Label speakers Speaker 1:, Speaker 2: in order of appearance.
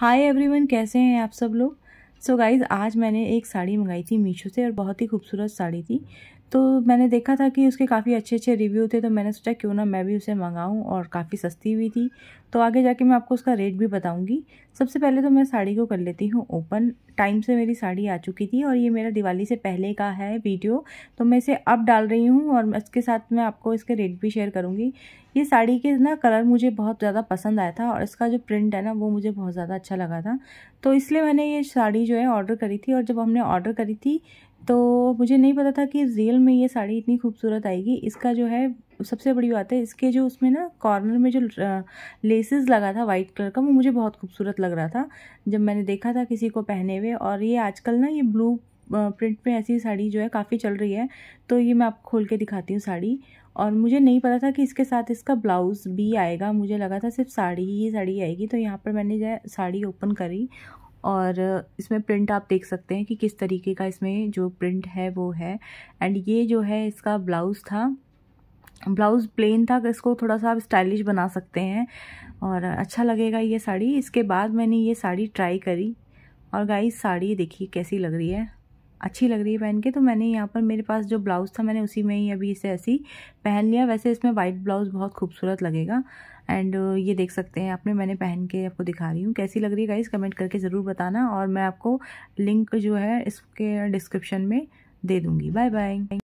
Speaker 1: hi everyone कैसे हैं आप सब लोग सो so गाइज़ आज मैंने एक साड़ी मंगाई थी मीशो से और बहुत ही खूबसूरत साड़ी थी तो मैंने देखा था कि उसके काफ़ी अच्छे अच्छे रिव्यू थे तो मैंने सोचा क्यों ना मैं भी उसे मंगाऊं और काफ़ी सस्ती भी थी तो आगे जाके मैं आपको उसका रेट भी बताऊंगी सबसे पहले तो मैं साड़ी को कर लेती हूँ ओपन टाइम से मेरी साड़ी आ चुकी थी और ये मेरा दिवाली से पहले का है वीडियो तो मैं इसे अब डाल रही हूँ और इसके साथ मैं आपको इसके रेट भी शेयर करूँगी ये साड़ी के ना कलर मुझे बहुत ज़्यादा पसंद आया था और इसका जो प्रिंट है ना वो मुझे बहुत ज़्यादा अच्छा लगा था तो इसलिए मैंने ये साड़ी जो है ऑर्डर करी थी और जब हमने ऑर्डर करी थी तो मुझे नहीं पता था कि रियल में ये साड़ी इतनी खूबसूरत आएगी इसका जो है सबसे बड़ी बात है इसके जो उसमें ना कॉर्नर में जो लेसेस लगा था वाइट कलर का वो मुझे बहुत खूबसूरत लग रहा था जब मैंने देखा था किसी को पहने हुए और ये आजकल ना ये ब्लू प्रिंट में ऐसी साड़ी जो है काफ़ी चल रही है तो ये मैं आपको खोल के दिखाती हूँ साड़ी और मुझे नहीं पता था कि इसके साथ इसका ब्लाउज़ भी आएगा मुझे लगा था सिर्फ साड़ी ही साड़ी आएगी तो यहाँ पर मैंने जो साड़ी ओपन करी और इसमें प्रिंट आप देख सकते हैं कि किस तरीके का इसमें जो प्रिंट है वो है एंड ये जो है इसका ब्लाउज़ था ब्लाउज़ प्लेन था इसको थोड़ा सा आप स्टाइलिश बना सकते हैं और अच्छा लगेगा ये साड़ी इसके बाद मैंने ये साड़ी ट्राई करी और गाइस साड़ी देखिए कैसी लग रही है अच्छी लग रही है पहन के तो मैंने यहाँ पर मेरे पास जो ब्लाउज़ था मैंने उसी में ही अभी इसे ऐसी पहन लिया वैसे इसमें वाइट ब्लाउज़ बहुत खूबसूरत लगेगा एंड ये देख सकते हैं आपने मैंने पहन के आपको दिखा रही हूँ कैसी लग रही है गाइस कमेंट करके ज़रूर बताना और मैं आपको लिंक जो है इसके डिस्क्रिप्शन में दे दूँगी बाय बाय